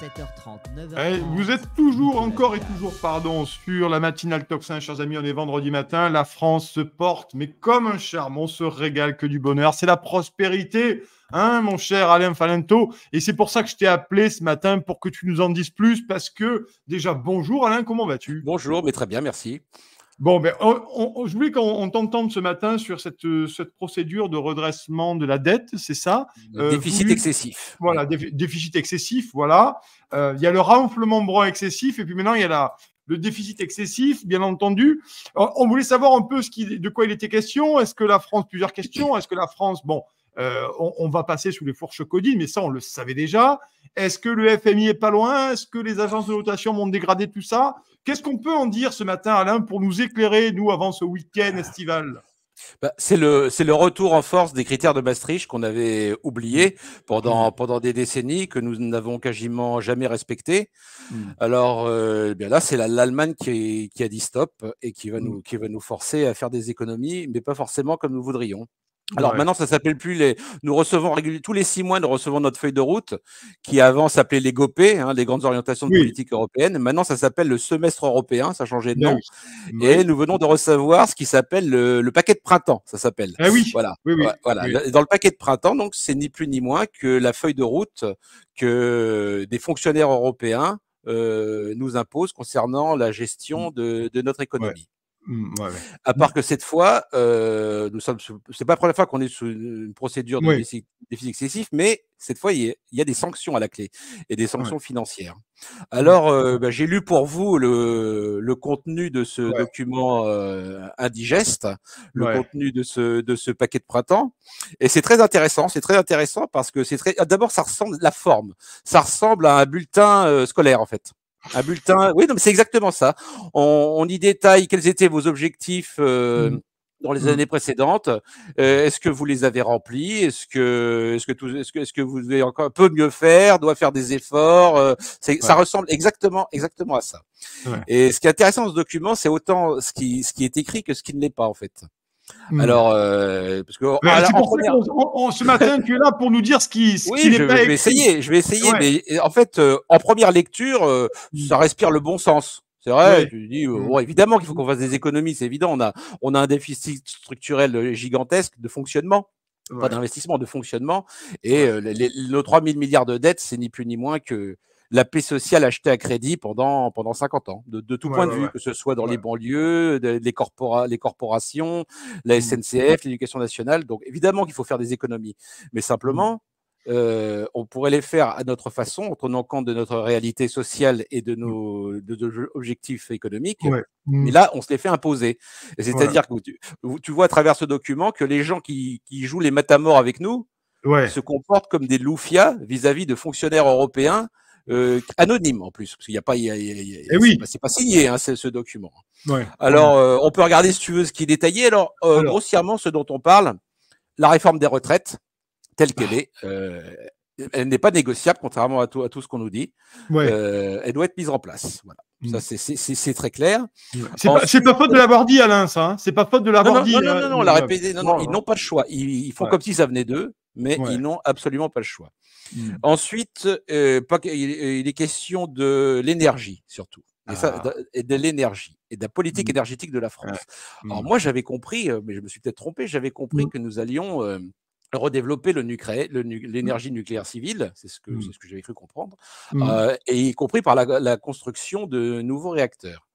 7h30, eh, vous êtes toujours, encore et toujours, pardon, sur la matinale Toxin, chers amis. On est vendredi matin. La France se porte, mais comme un charme, on se régale que du bonheur. C'est la prospérité, hein, mon cher Alain Falento. Et c'est pour ça que je t'ai appelé ce matin pour que tu nous en dises plus. Parce que, déjà, bonjour Alain, comment vas-tu Bonjour, mais très bien, merci. Bon, ben, je voulais qu'on t'entende ce matin sur cette, procédure de redressement de la dette, c'est ça euh, Déficit excessif. Voilà, déficit excessif, voilà. Il y a le renflement brun excessif, et puis maintenant, il y a le déficit excessif, bien entendu. on voulait savoir un peu ce qui, de quoi il était question. Est-ce que la France, plusieurs questions, est-ce que la France, bon, euh, on, on, va passer sous les fourches codines, mais ça, on le savait déjà. Est-ce que le FMI est pas loin Est-ce que les agences de notation vont dégrader tout ça Qu'est-ce qu'on peut en dire ce matin, Alain, pour nous éclairer, nous, avant ce week-end estival bah, c'est le le retour en force des critères de Maastricht qu'on avait oubliés pendant mm. pendant des décennies que nous n'avons quasiment jamais respectés. Mm. Alors euh, eh bien là c'est l'Allemagne qui, qui a dit stop et qui va mm. nous qui va nous forcer à faire des économies mais pas forcément comme nous voudrions. Alors maintenant, ça s'appelle plus les. Nous recevons régulièrement tous les six mois, nous recevons notre feuille de route qui avant s'appelait les GOP, hein, les grandes orientations de européennes. politique européenne. Maintenant, ça s'appelle le semestre européen. Ça a changé de ben nom. Et nous venons de recevoir ce qui s'appelle le... paquet de printemps. Ça s'appelle. Ah oui. Voilà. voilà. Dans le paquet de printemps, donc c'est ni plus ni moins que la feuille de route que des fonctionnaires européens euh, nous imposent concernant la gestion mmh. de notre économie. Mmh, à part que cette fois, euh, nous sommes, c'est pas la première fois qu'on est sous une procédure de déficit excessif, mais cette fois, il y, a, des sanctions à la clé et des sanctions financières. Mmh. Alors, euh, bah, j'ai lu pour vous le, contenu de ce document euh, indigeste, le contenu de ce, de ce paquet de printemps, et c'est très intéressant. C'est très intéressant parce que c'est très. D'abord, ça ressemble la forme, ça ressemble à un bulletin euh, scolaire en fait. Un bulletin. Oui, c'est exactement ça. On, on, y détaille quels étaient vos objectifs. Euh, mm. dans les mm. années précédentes. Euh, est-ce que vous les avez remplis Est-ce que, est-ce que tout, est-ce que, est-ce que vous devez encore un peu mieux faire Doit faire des efforts euh, Ça ressemble exactement, exactement à ça. Et ce qui est intéressant dans ce document, c'est autant ce qui, ce qui est écrit que ce qui ne l'est pas en fait. Hmm. Alors, euh, parce que on, ce matin, tu es là pour nous dire ce qui. Ce oui, qui je, je, vais essayer. Je vais essayer, mais en fait, euh, en première lecture, euh, hmm. ça respire le bon sens. C'est vrai, tu dis, hmm. évidemment qu'il faut qu'on fasse des économies, c'est évident. On a, on a un déficit structurel gigantesque de fonctionnement. Pas d'investissement, de fonctionnement. Et les, nos 3 milliards de dettes, c'est ni plus ni moins que la paix sociale achetée à crédit pendant, pendant 50 ans, de, de tout point de vue, que ce soit dans les banlieues, les, corpora les corporations, la mmh. SNCF, l'éducation nationale. Donc évidemment qu'il faut faire des économies, mais simplement, mmh. euh, on pourrait les faire à notre façon, en tenant compte de notre réalité sociale et de mmh. nos, de, objectifs économiques. Ouais. Mais là, on se les fait imposer. C'est-à-dire que tu, tu, vois à travers ce document que les gens qui, qui jouent les matamores avec nous se comportent comme des loufias vis-à-vis -vis de fonctionnaires européens euh, anonyme en plus, parce qu'il n'y a pas, c'est pas, signé hein, ce document. Alors, euh, on peut regarder si tu veux ce qui est détaillé. Euh, alors, grossièrement, ce dont on parle, la réforme des retraites, telle qu'elle ah. est, elle n'est pas négociable, contrairement à tout, ce qu'on nous dit. elle doit être mise en place. Mm. Ça, c'est très clair. C'est pas, pas, faute de l'avoir dit, Alain, ça. Hein. c'est pas faute de l'avoir Non, non, non, ils n'ont pas le choix. Ils, font comme si ça venait d'eux, mais ils n'ont absolument pas le choix. Hmm. Ensuite, euh, euh, il, est question de l'énergie, surtout. Et, ah. de l'énergie et de la politique hmm. énergétique de la France. Hmm. Alors moi, j'avais compris, euh, mais je me suis peut-être trompé, j'avais compris que nous allions redévelopper l'énergie l'énergie nucléaire civile, c'est ce que, ce que j'avais cru comprendre, et y compris par la, construction de nouveaux réacteurs.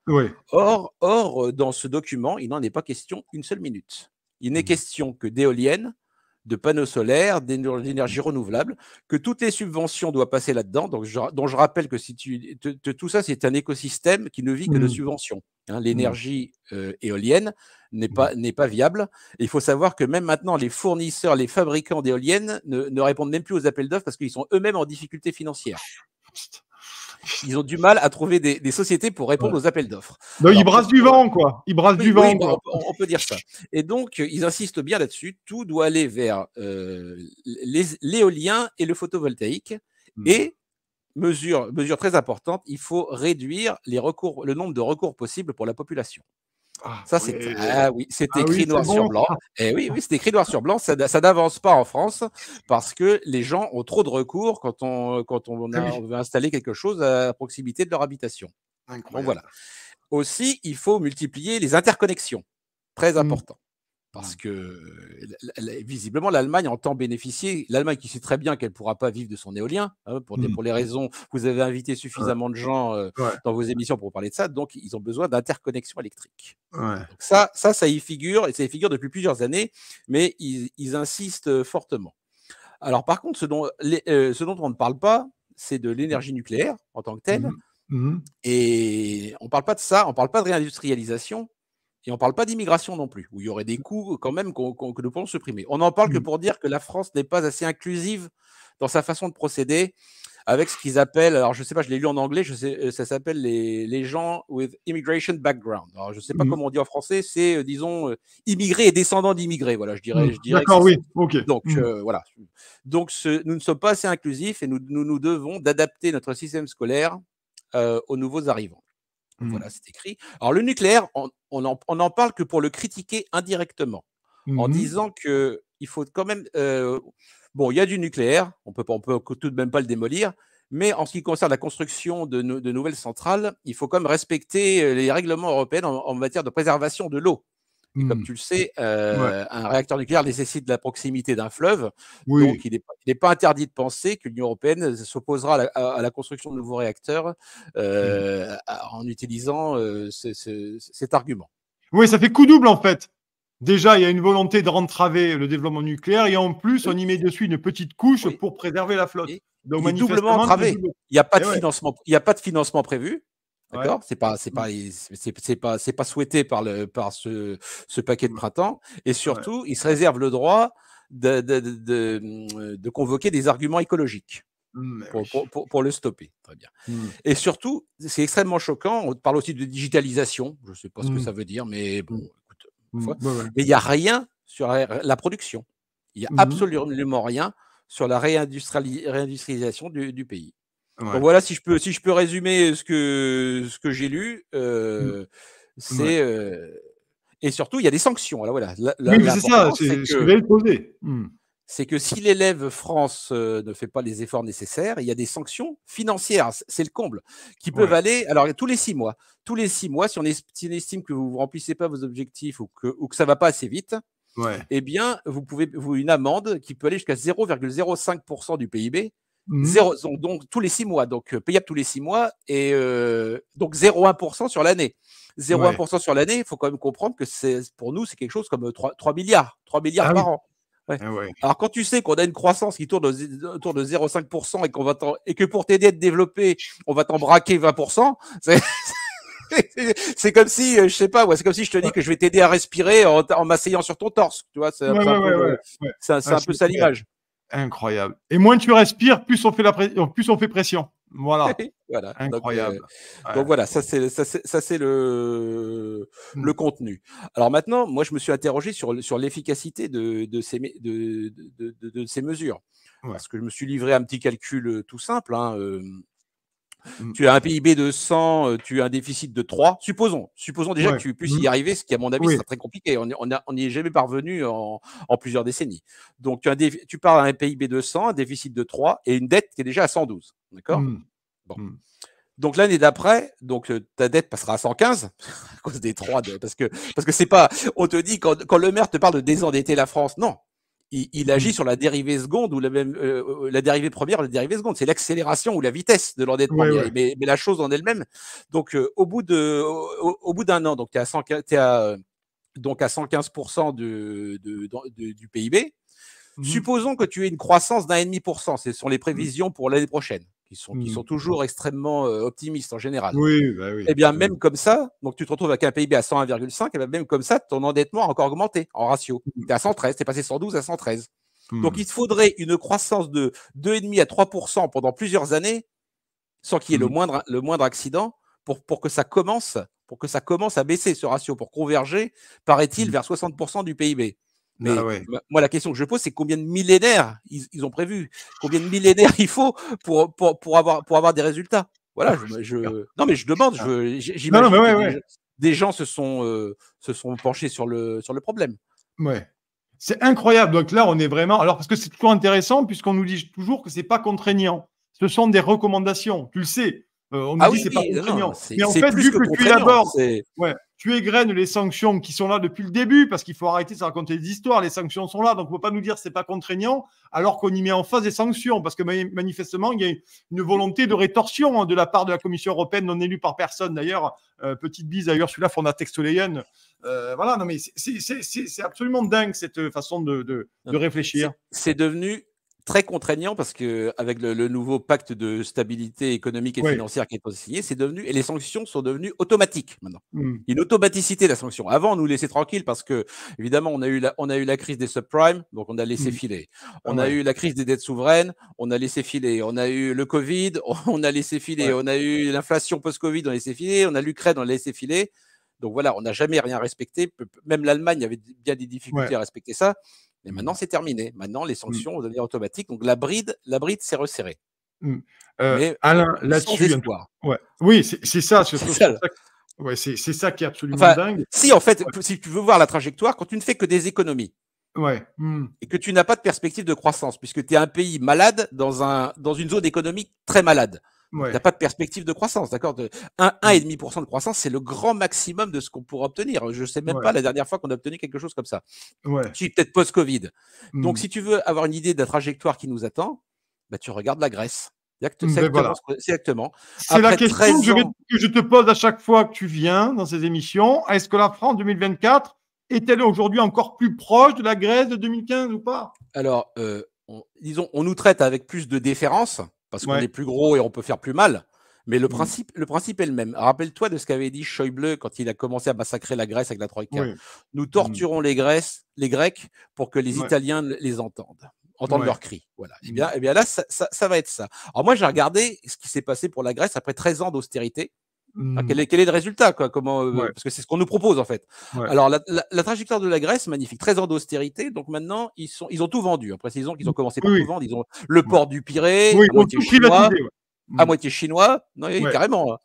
Or, or, dans ce document, il n'en est pas question une seule minute. Il n'est question que d'éoliennes, de panneaux solaires, d'énergie renouvelable, que toutes les subventions doivent passer là-dedans. Donc, je, dont je rappelle que si tu, tout ça, c'est un écosystème qui ne vit que de mmh. subventions. Hein. Mmh. L'énergie euh, éolienne n'est pas, mmh. pas viable. il faut savoir que même maintenant, les fournisseurs, les fabricants d'éoliennes ne, ne, répondent même plus aux appels d'offres parce qu'ils sont eux-mêmes en difficulté financière. Ah, ils ont du mal à trouver des, sociétés pour répondre aux appels d'offres. ils brassent du vent, quoi. Ils brassent du vent. Bah, on, peut dire ça. Et donc, euh, ils insistent bien là-dessus. Tout doit aller vers euh, l'éolien et le photovoltaïque. Hmm. Et mesure, très importante, il faut réduire le nombre de recours possibles pour la population. Ah, ça, c'est oui, ah c'est ah écrit noir sur blanc. Et eh oui, oui c'est écrit noir sur blanc. Ça, ça n'avance pas en France parce que les gens ont trop de recours quand on, quand on, veut installer quelque chose à proximité de leur habitation. Donc voilà. Aussi, il faut multiplier les interconnexions. Très mmh. important. Parce mmh. que visiblement, l'Allemagne entend bénéficier. L'Allemagne qui sait très bien qu'elle ne pourra pas vivre de son éolien, hein, pour, mmh. pour, les raisons, vous avez invité suffisamment de gens dans vos émissions pour parler de ça, donc ils ont besoin d'interconnexion électrique. ça, ça, ça y figure, et ça y figure depuis plusieurs années, mais ils, insistent fortement. Alors par contre, ce dont, ce dont on ne parle pas, c'est de mmh. l'énergie nucléaire en tant que telle. Et on ne parle pas de ça, on ne parle pas de réindustrialisation, et on ne parle pas d'immigration non plus, où il y aurait des mmh. coûts quand même que nous pouvons supprimer. On n'en parle que mmh. pour dire que la France n'est pas assez inclusive dans sa façon de procéder avec ce qu'ils appellent, alors je ne sais pas, je l'ai lu en anglais, je sais, euh, ça s'appelle les, gens with immigration background. Alors je ne sais pas mmh. comment on dit en français, c'est, euh, disons, euh, immigrés et descendants d'immigrés, voilà, je dirais. dirais D'accord, oui, ok. Donc, voilà. Donc, nous ne sommes pas assez inclusifs et nous, nous, devons d'adapter notre système scolaire aux nouveaux arrivants. Voilà, mmh. c'est écrit. Alors le nucléaire, on n'en parle que pour le critiquer indirectement, en mmh disant qu'il faut quand même... Euh, bon, il y a du nucléaire, on peut, peut tout de même pas le démolir, mais en ce qui concerne la construction de, nouvelles centrales, il faut quand même respecter euh, les règlements européens en matière de préservation de l'eau comme mmh. tu le sais, euh, un réacteur nucléaire nécessite la proximité d'un fleuve. Donc, il n'est pas interdit de penser que l'Union européenne s'opposera à, la construction de nouveaux réacteurs mmh. euh, en utilisant euh, cet argument. Oui, ça fait coup double en fait. Déjà, il y a une volonté de rentraver le développement nucléaire et en plus, on y met dessus une petite couche pour préserver la flotte. Donc, il est doublement entravé. Il n'y eh a pas de financement prévu. D'accord C'est pas, c'est pas, c'est pas, c'est pas souhaité par le, par ce, ce paquet de mmh. printemps. Et surtout, il se réserve le droit de, mmh, convoquer des arguments écologiques. Mmh, pour, le stopper. Très bien. Et surtout, c'est extrêmement choquant. On parle aussi de digitalisation. Je ne sais pas ce que ça veut dire, mais bon, écoute. Mais il n'y a rien sur la, production. Il n'y a absolument rien sur la réindustrialisation du pays voilà, si je peux, si je peux résumer ce que, ce que j'ai lu, mmh. euh, c'est. Euh, et surtout, il y a des sanctions. Alors voilà. La, c'est ça, c'est que, poser. Mmh. C'est que si l'élève France euh, ne fait pas les efforts nécessaires, il y a des sanctions financières, c'est le comble, qui peuvent aller. Alors, tous les six mois, tous les six mois, si on, estime que vous ne remplissez pas vos objectifs ou que, ça ne va pas assez vite, eh bien, vous pouvez vous, une amende qui peut aller jusqu'à 0,05% du PIB. Mmh. Zéro, donc, tous les six mois, donc euh, payable tous les six mois, et euh, donc 0,1% sur l'année. 0,1% sur l'année, il faut quand même comprendre que pour nous, c'est quelque chose comme 3, euh, 3 milliards, 3 milliards ah par an. Ah Alors quand tu sais qu'on a une croissance qui tourne autour de 0,5% et qu'on va et que pour t'aider à te développer, on va t'en braquer 20%, c'est comme si, je sais pas, ouais, c'est comme si je te dis que je vais t'aider à respirer en, en m'asseyant sur ton torse. Tu vois, c'est un, peu ça l'image. Incroyable. Et moins tu respires, plus on fait, la plus on fait pression. Voilà. Incroyable. Euh, donc, voilà, ça c'est le hmm. le contenu. Alors maintenant, moi je me suis interrogé sur sur l'efficacité de, ces de, de, ces mesures. Parce que je me suis livré à un petit calcul euh, tout simple. Hein, euh, Mm. Tu as un PIB de 100, euh, tu as un déficit de 3. Supposons, supposons déjà que tu puisses mm. y arriver, ce qui, à mon avis, c'est sera très compliqué. On n'y est jamais parvenu en, plusieurs décennies. Donc, tu, à un PIB de 100, un déficit de 3 et une dette qui est déjà à 112. D'accord mm. Donc l'année d'après, donc euh, ta dette passera à 115 à cause des 3, parce que parce que c'est pas. On te dit quand le maire te parle de désendetter la France, non, il, agit mm. sur la dérivée seconde ou la même euh, euh, la dérivée première, la dérivée seconde, c'est l'accélération ou la vitesse de l'endettement, mais, la chose en elle-même. Donc euh, au bout de au, bout d'un an, donc tu es à donc à 115% de, du PIB. Mm-hmm. Supposons que tu aies une croissance d'un et demi pour cent, ce sont les mm. prévisions pour l'année prochaine qui sont, qui sont mmh. toujours extrêmement optimistes en général. Oui, bah oui. Et eh bien, bah même comme ça, donc tu te retrouves avec un PIB à 101,5, et bien même comme ça, ton endettement a encore augmenté en ratio. Mmh. Tu es à 113, tu es passé 112 à 113. Mmh. Donc, il faudrait une croissance de 2,5 à 3 pendant plusieurs années, sans qu'il y ait le, moindre, le moindre accident, pour, pour que ça commence pour que ça commence à baisser ce ratio, pour converger, paraît-il, vers 60% du PIB. Ah moi, la question que je pose, c'est combien de millénaires ils, ont prévu Combien de millénaires il faut pour, avoir, des résultats Voilà, je, non, mais je demande, ah. j'imagine des, gens euh, se sont, penchés sur le, sur le problème. Ouais. C'est incroyable. Donc là, on est vraiment. Alors, parce que c'est toujours intéressant, puisqu'on nous dit toujours que c'est pas contraignant. Ce sont des recommandations. Tu le sais, euh, on nous ah dit oui, c'est pas contraignant. Mais en fait, vu que, tu tu élabores, ouais, tu égrènes les sanctions qui sont là depuis le début, parce qu'il faut arrêter de raconter des histoires. Les sanctions sont là, donc on ne peut pas nous dire c'est pas contraignant, alors qu'on y met en face des sanctions, parce que manifestement il y a une volonté de rétorsion hein, de la part de la Commission européenne, non élue par personne d'ailleurs. Euh, petite bise d'ailleurs celui-là fonda Textolayen. Euh, voilà, non mais c'est absolument dingue cette euh, façon de, de, de réfléchir. C'est devenu très contraignant parce que avec le, nouveau pacte de stabilité économique et financière qui est signé, c'est devenu et les sanctions sont devenues automatiques maintenant. Hmm. Une automaticité de la sanction. Avant, on nous laissait tranquille parce que évidemment, on a eu la, on a eu la crise des subprimes, donc on a laissé hmm. filer. Ah on a eu la crise des dettes souveraines, on a laissé filer. On a eu le Covid, on a laissé filer. On a eu l'inflation post-Covid, on a laissé filer. On a l'Ukraine, on a laissé filer. Donc voilà, on n'a jamais rien respecté. Même l'Allemagne avait bien des difficultés à respecter ça. Mais maintenant, c'est terminé. Maintenant, les mmh. sanctions vont devenir automatiques. Donc la bride, la bride s'est resserrée. Mmh. Euh, Alain, là-dessus, oui, c'est ça. C'est ça. ça. qui est absolument dingue. Si en fait, si tu veux voir la trajectoire, quand tu ne fais que des économies mmh. et que tu n'as pas de perspective de croissance, puisque tu es un pays malade dans une zone économique très malade, Ouais. T'as pas de perspective de croissance, d'accord De 1,5% de croissance, c'est le grand maximum de ce qu'on pourra obtenir. Je sais même pas la dernière fois qu'on a obtenu quelque chose comme ça. Ouais. Tu peut-être post-Covid. Hmm. Donc, si tu veux avoir une idée de la trajectoire qui nous attend, bah, tu regardes la Grèce. Ben c'est exactement. C'est la question que je te pose à chaque fois que tu viens dans ces émissions. Est-ce que la France 2024 est-elle aujourd'hui encore plus proche de la Grèce de 2015 ou pas Alors, euh, disons, on nous traite avec plus de déférence parce qu'on est plus gros et on peut faire plus mal. Mais le mmh. principe, le principe est le même. Rappelle-toi de ce qu'avait dit bleu quand il a commencé à massacrer la Grèce avec la Troïka. Nous torturons mmh. les, les Grecs pour que les Italiens les entendent, entendent leur leurs cris. Voilà. Et, eh bien, mmh. eh bien là, ça, ça, va être ça. Alors moi, j'ai regardé ce qui s'est passé pour la Grèce après 13 ans d'austérité. Hmm. Quel, est, le résultat quoi Comment euh, Parce que c'est ce qu'on nous propose en fait. Alors la, trajectoire de la Grèce, magnifique, 13 ans d'austérité. Donc maintenant ils sont, ils ont tout vendu. ils précisons ont hmm. commencé par tout vendre. ont le port du Pirée, à, hmm. moitié chinois, non, carrément. Hein.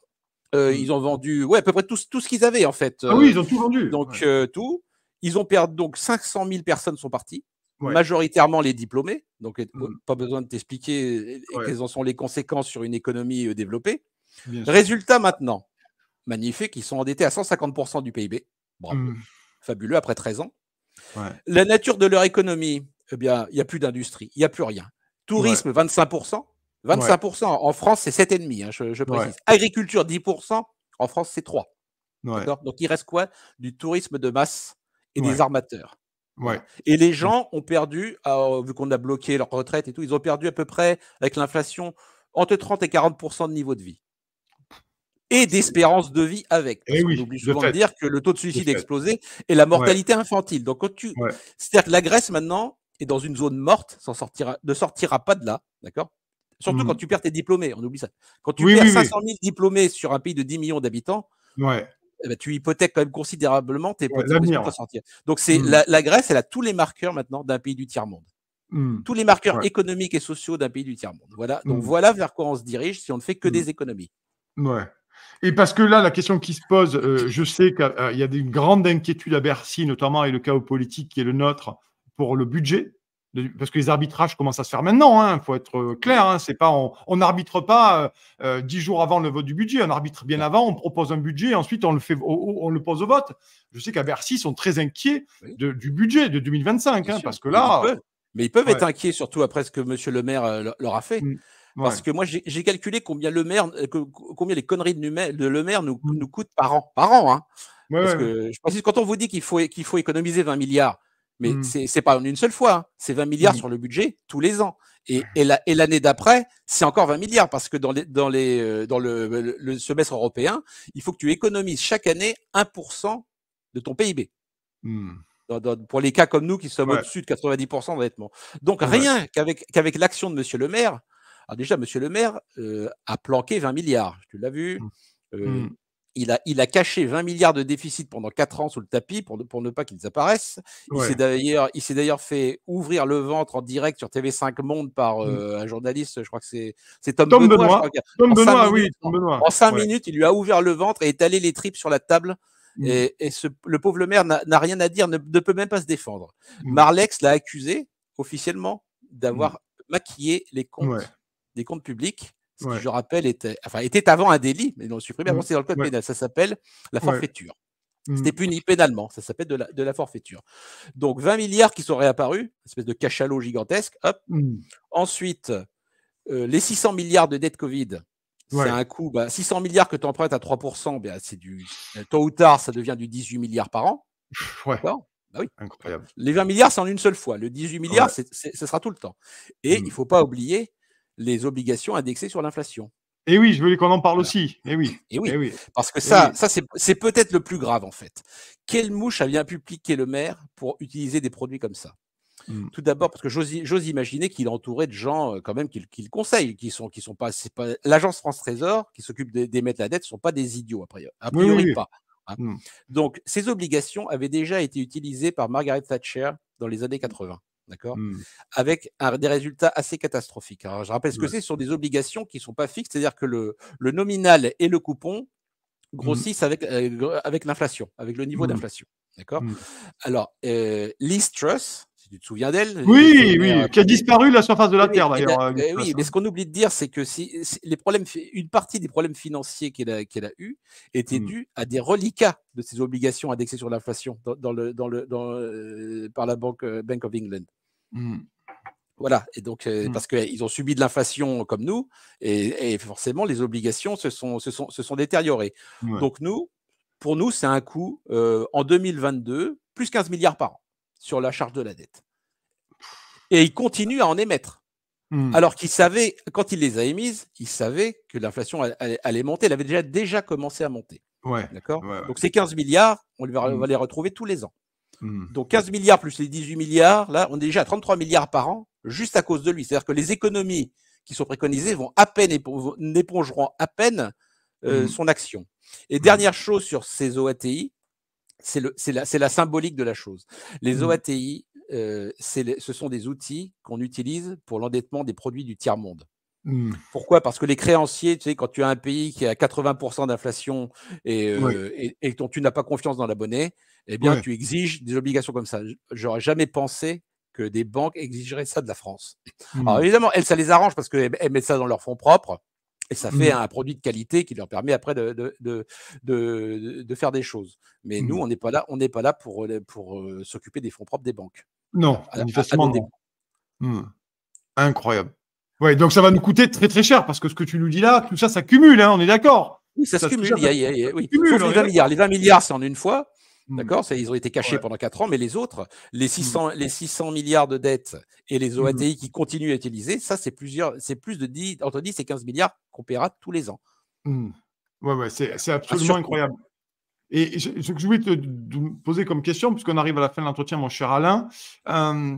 Euh, ils ont vendu, ouais, à peu près tout, tout ce qu'ils avaient en fait. Ah oui, ils ont euh, tout vendu. Donc tout. Ils ont perdu donc 500 000 personnes sont parties. majoritairement les diplômés, donc oh, pas besoin de t'expliquer quelles en sont les conséquences sur une économie développée. Résultat maintenant, magnifique, ils sont endettés à 150% du PIB. Hmm. Fabuleux après 13 ans. La nature de leur économie, eh bien, il n'y a plus d'industrie, il n'y a plus rien. Tourisme, 25%. 25%. En France, c'est 7,5, hein, je, précise. Agriculture, 10%. En France, c'est 3. Donc, il reste quoi Du tourisme de masse et des armateurs. Ouais. Et les gens ont perdu, vu qu'on a bloqué leur retraite et tout, ils ont perdu à peu près, avec l'inflation, entre 30 et 40 de niveau de vie et ah, d'espérance de vie avec. on eh oublie souvent de, dire que le taux de suicide a explosé et la mortalité infantile. Donc, quand tu, c'est-à-dire que la Grèce maintenant est dans une zone morte, s'en sortira, ne sortira pas de là, d'accord Surtout mmh. quand tu perds tes diplômés, on oublie ça. Quand tu perds 500 000 diplômés sur un pays de 10 millions d'habitants, eh ben, tu hypothèques quand même considérablement tes possibilités de sortir. Donc, c'est mmh. la, Grèce, elle a tous les marqueurs maintenant d'un pays du tiers-monde. Mmh. Tous les marqueurs économiques et sociaux d'un pays du tiers-monde. Voilà. Donc voilà vers quoi on se dirige si on ne fait que des économies. Ouais. Et parce que là, la question qui se pose, euh, je sais qu'il y a une euh, grande inquiétude à Bercy, notamment avec le chaos politique qui est le nôtre, pour le budget. parce que les arbitrages commencent à se faire maintenant, il hein, faut être euh, clair. Hein, pas on n'arbitre pas dix jours avant le vote du budget, on arbitre bien avant, on propose un budget, ensuite on le fait, on, le pose au vote. Je sais qu'à Bercy, ils sont très inquiets du budget de 2025, hein, parce que là, mais ils peuvent, être inquiets, surtout après ce que M. le Maire leur a fait. Mm. Parce que moi, j'ai calculé combien le maire, euh, combien les conneries de, Le Maire mmh. nous, coûtent par an. Par an, hein. Parce que je quand on vous dit qu'il faut, qu'il faut économiser 20 milliards, mais mmh. c'est pas une seule fois, hein. c'est 20 milliards sur le budget tous les ans. Et, et l'année d'après, c'est encore 20 milliards parce que dans, les, dans, les, euh, dans le, semestre européen, il faut que tu économises chaque année 1% de ton PIB. Mmh. pour les cas comme nous qui sommes au-dessus de 90% d'endettement. Donc rien qu'avec l'action de Monsieur le maire, alors déjà, Monsieur le maire euh, a planqué 20 milliards, tu l'as vu. Mmh. Euh, mmh. il, a, il a caché 20 milliards de déficit pendant 4 ans sous le tapis pour ne, pas qu'ils apparaissent. Il s'est d'ailleurs fait ouvrir le ventre en direct sur TV5 Monde par mmh. euh, un journaliste, je crois que c'est Tom, Tom, Tom Benoît, oui. En 5 minutes, il lui a ouvert le ventre et étalé les tripes sur la table. Et, ce, le pauvre maire n'a rien à dire, ne, peut même pas se défendre. Marlex l'a accusé officiellement d'avoir maquillé les comptes des comptes publics, ce qui, je rappelle, était, enfin, était avant un délit, mais ils supprimé. bon mmh. dans le code pénal. Ça s'appelle la forfaiture. Mmh. C'était puni pénalement. Ça s'appelle de la, de la, forfaiture. Donc, 20 milliards qui sont réapparus, espèce de cachalot gigantesque. Mmh. Ensuite, euh, les 600 milliards de dette Covid. C'est un coût, bah, 600 milliards que tu empruntes à 3%, bien bah, c'est du. Tôt ou tard, ça devient du 18 milliards par an. Ouais. Bah oui. Incroyable. Les 20 milliards, c'est en une seule fois. Le 18 milliards, ce sera tout le temps. Et il ne faut pas oublier les obligations indexées sur l'inflation. Et eh oui, je voulais qu'on en parle aussi. Et eh oui. Eh oui. Parce que ça, ça c'est peut-être le plus grave en fait. Quelle mouche a bien pu piquer le maire pour utiliser des produits comme ça hmm. Tout d'abord parce que j'ose imaginer qu'il entourait de gens euh, quand même qu'il le conseille, qui sont, qui sont pas, pas l'agence France Trésor qui s'occupe d'émettre la dette, ne sont pas des idiots a priori, pas. Hein. Donc ces obligations avaient déjà été utilisées par Margaret Thatcher dans les années 80 d'accord mmh. Avec des résultats assez catastrophiques. Alors, hein. je rappelle ce que c'est, ce sont des obligations qui ne sont pas fixes, c'est-à-dire que le, nominal et le coupon mmh. grossissent euh, avec, l'inflation, avec le niveau mmh. d'inflation. D'accord Alors, euh, l'e-trust Trust tu te souviens d'elle Oui, euh, oui, euh, qui a disparu de la surface de la Terre eh d'ailleurs. Euh, eh oui, mais ce qu'on oublie de dire, c'est que si, les problèmes, une partie des problèmes financiers qu'elle a, qu'elle a eu étaient mm. dus à des reliquats de ses obligations indexées sur l'inflation par la banque Bank of England. Mm. Voilà, et donc mm. parce qu'ils ont subi de l'inflation comme nous, et, forcément les obligations se sont, détériorées. Donc nous, pour nous, c'est un coût en 2022 plus 15 milliards par an sur la charge de la dette. Et il continue à en émettre. Hmm. Alors qu'il savait, quand il les a émises, il savait que l'inflation allait, monter. Elle avait déjà, déjà commencé à monter. Ouais, D'accord Donc ces 15 milliards, on va, hmm. va, les retrouver tous les ans. Hmm. Donc 15 milliards plus les 18 milliards, là, on est déjà à 33 milliards par an, juste à cause de lui. C'est-à-dire que les économies qui sont préconisées vont à peine épongeront à peine euh, son action. Et dernière chose sur ces OATI, c'est la, la, symbolique de la chose. Les mmh. OATI, euh, ce sont des outils qu'on utilise pour l'endettement des produits du tiers-monde. Mmh. Pourquoi Parce que les créanciers, tu sais, quand tu as un pays qui a 80% d'inflation euh, et, et, dont tu n'as pas confiance dans l'abonné, eh bien, tu exiges des obligations comme ça. J'aurais jamais pensé que des banques exigeraient ça de la France. Mmh. Alors évidemment, elles, ça les arrange parce qu'elles mettent ça dans leurs fonds propres. Et ça fait mmh. un produit de qualité qui leur permet après de, de, faire des choses. Mais nous, mmh. on n'est pas là, on n'est pas là pour, euh, pour euh, s'occuper des fonds propres des banques. Non, mmh. Incroyable. Ouais, donc ça va nous coûter très très cher parce que ce que tu nous dis là, tout ça, ça cumule, hein, on est d'accord. Oui, ça, se cumule. les, 20 milliards, les 20 milliards, c'est en une fois. Mmh. D'accord Ils ont été cachés pendant 4 ans, mais les autres, les 600, mmh. les 600 milliards de dettes et les mmh. OATI qui continuent à utiliser, ça, c'est plusieurs, c'est plus de 10, entre 10 et 15 milliards qu'on paiera tous les ans. Ouais, c'est ah, absolument incroyable. Et ce que je voulais te, poser comme question, puisqu'on arrive à la fin de l'entretien, mon cher Alain, euh,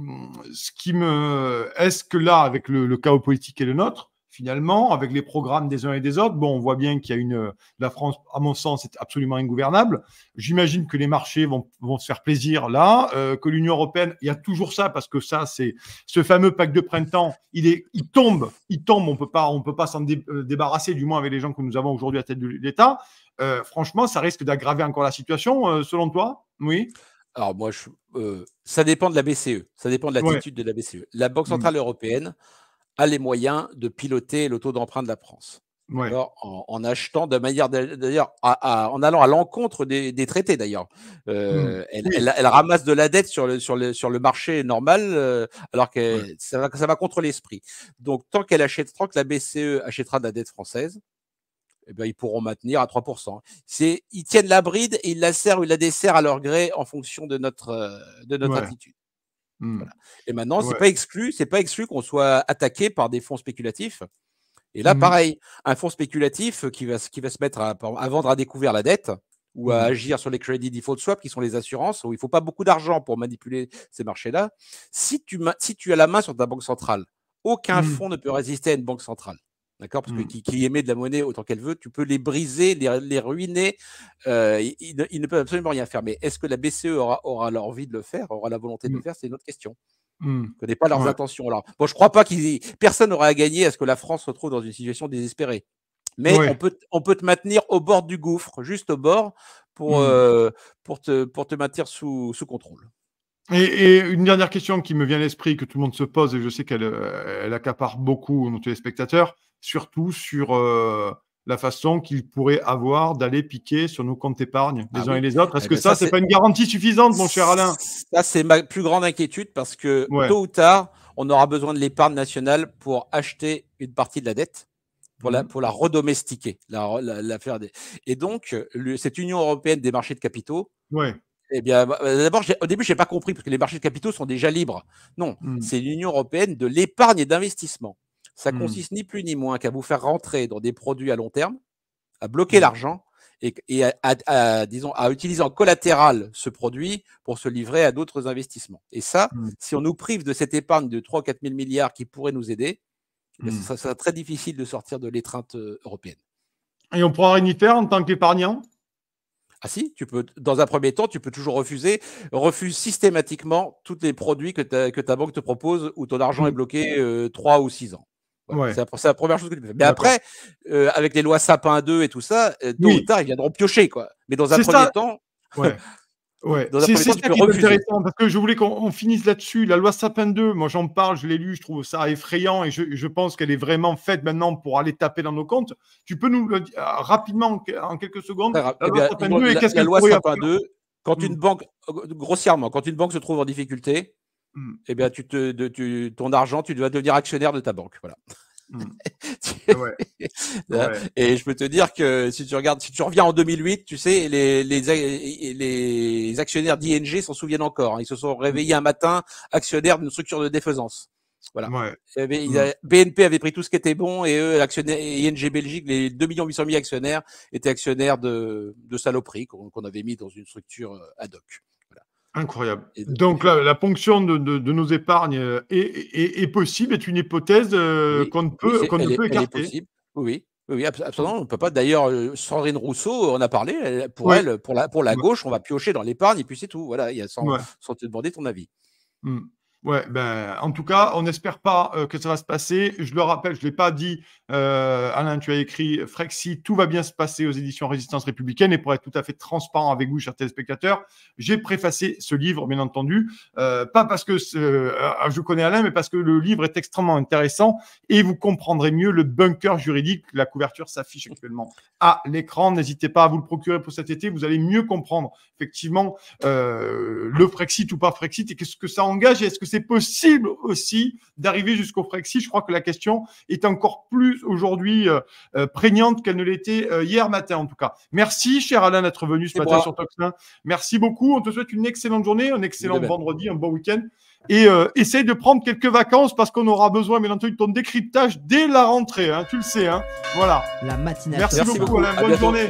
ce qui me, est-ce que là, avec le chaos politique et le nôtre, finalement, avec les programmes des uns et des autres, bon, on voit bien qu'il y a une. La France, à mon sens, est absolument ingouvernable. J'imagine que les marchés vont, vont, se faire plaisir là, euh, que l'Union européenne, il y a toujours ça, parce que ça, c'est ce fameux pacte de printemps, il, est, il tombe, il tombe, on ne peut pas s'en euh, débarrasser, du moins avec les gens que nous avons aujourd'hui à tête de l'État. Euh, franchement, ça risque d'aggraver encore la situation, selon toi Oui alors moi, ça dépend de la BCE, ça dépend de l'attitude de la BCE. La Banque mmh. Centrale Européenne, a les moyens de piloter le taux d'emprunt de la France. en, achetant de manière d'ailleurs en allant à l'encontre des, traités d'ailleurs mmh. euh, elle, ramasse de la dette sur le, sur sur le marché normal euh, alors que ça, va, contre l'esprit donc tant qu'elle achète tant que la BCE achètera de la dette française eh ben, ils pourront maintenir à 3%. C'est, ils tiennent la bride et ils la serrent ou ils la desserrent à leur gré en fonction de notre, euh, de notre attitude. Mmh. Et maintenant, c'est pas exclu, c'est pas exclu qu'on soit attaqué par des fonds spéculatifs. Et là, mmh pareil, un fonds spéculatif qui va, qui va se mettre à, vendre à découvert la dette ou à mmh agir sur les credit default swap, qui sont les assurances, où il ne faut pas beaucoup d'argent pour manipuler ces marchés-là. Si tu, si tu as la main sur ta banque centrale, aucun fonds ne peut résister à une banque centrale. D'accord Parce que mmh. qui, qui, émet de la monnaie autant qu'elle veut, tu peux les briser, les, ruiner. Euh, ils, ne, peuvent absolument rien faire. Mais est-ce que la BCE aura, aura l'envie de le faire, aura la volonté de le mmh. faire C'est une autre question. Mmh. Je ne connais pas leurs intentions. Alors, bon, je crois pas qu'ils. Personne n'aura à gagner à ce que la France se retrouve dans une situation désespérée. Mais on, peut, on peut te maintenir au bord du gouffre, juste au bord, pour, euh, pour, te, pour te maintenir sous, sous contrôle. Et, une dernière question qui me vient à l'esprit, que tout le monde se pose, et je sais qu'elle euh, accapare beaucoup nos téléspectateurs, surtout sur euh, la façon qu'ils pourraient avoir d'aller piquer sur nos comptes épargne les ah uns et les autres. Est-ce eh que ben ça, ce n'est pas une garantie suffisante, mon cher Alain Ça, c'est ma plus grande inquiétude parce que tôt ou tard, on aura besoin de l'épargne nationale pour acheter une partie de la dette. Pour, la, mhm. pour la redomestiquer, la, faire Et donc, cette Union européenne des marchés de capitaux, Eh bien, bah, bah, d'abord, au début, je n'ai pas compris, parce que les marchés de capitaux sont déjà libres. Non, mhm. c'est l'Union européenne de l'épargne et d'investissement. Ça hmm. consiste ni plus ni moins qu'à vous faire rentrer dans des produits à long terme, à bloquer hmm. l'argent et, à, disons, à utiliser en collatéral ce produit pour se livrer à d'autres investissements. Et ça, hmm. si on nous prive de cette épargne de 3 ou 4 000 milliards qui pourrait nous aider, ça, ben, sera très difficile de sortir de l'étreinte euh, européenne. Et on pourra rien y faire en tant qu'épargnant ah si, tu peux, dans un premier temps, tu peux toujours refuser. Refuse systématiquement tous les produits que, ta, que ta banque te propose où ton argent est bloqué 3 euh, ou 6 ans. C'est la première chose que tu fais. Mais après, euh, avec les lois Sapin 2 et tout ça, euh, tôt ou tard, ils viendront piocher. quoi. Mais dans un premier temps. C'est ça qui est intéressant parce que je voulais qu'on finisse là-dessus. La loi Sapin 2, moi j'en parle, je l'ai lu, je trouve ça effrayant et je, pense qu'elle est vraiment faite maintenant pour aller taper dans nos comptes. Tu peux nous le dire ah, rapidement en quelques secondes La eh loi Sapin 2 qu'est-ce qu'elle La quand hmm. une banque, euh, grossièrement, quand une banque se trouve en difficulté, Mm. eh bien, tu te, ton argent, tu dois devenir actionnaire de ta banque. Voilà. Mm. Hein et je peux te dire que si tu regardes, si tu reviens en 2008, tu sais, les, actionnaires d'ING s'en souviennent encore. Hein. Ils se sont réveillés mm. un matin actionnaires d'une structure de défaisance. Voilà. BNP avait pris tout ce qui était bon et eux, l'actionnaire, ING Belgique, les 2 800 000 actionnaires étaient actionnaires de, de saloperies qu'on, avait mis dans une structure euh, ad hoc. Incroyable. Donc la, la ponction de, nos épargnes est, possible, est une hypothèse euh, qu'on ne peut, oui, peut écarter. oui, oui, absolument. On ne peut pas. D'ailleurs, euh, Sandrine Rousseau, on a parlé. pour elle, pour la, pour la gauche, on va piocher dans l'épargne et puis c'est tout. Voilà, il y a sans, te demander ton avis. Mmh. Ouais, ben, en tout cas, on n'espère pas euh, que ça va se passer. Je le rappelle, je ne l'ai pas dit, euh, Alain, tu as écrit euh, Frexit, tout va bien se passer aux éditions Résistance républicaine. Et pour être tout à fait transparent avec vous, chers téléspectateurs, j'ai préfacé ce livre, bien entendu, pas parce que je connais Alain, mais parce que le livre est extrêmement intéressant et vous comprendrez mieux le bunker juridique. La couverture s'affiche actuellement à l'écran. N'hésitez pas à vous le procurer pour cet été. Vous allez mieux comprendre effectivement le Frexit ou pas Frexit et qu'est-ce que ça engage et est-ce que c'est possible aussi d'arriver jusqu'au Frexit. Je crois que la question est encore plus aujourd'hui euh, euh, prégnante qu'elle ne l'était euh, hier matin, en tout cas. Merci, cher Alain, d'être venu ce matin sur Toxin. Merci beaucoup. On te souhaite une excellente journée, un excellent vendredi, un bon week-end. Et essaye de prendre quelques vacances parce qu'on aura besoin, bien entendu, de ton décryptage dès la rentrée. Hein, tu le sais. Hein. Voilà. La matinée. Merci, beaucoup, bonne journée.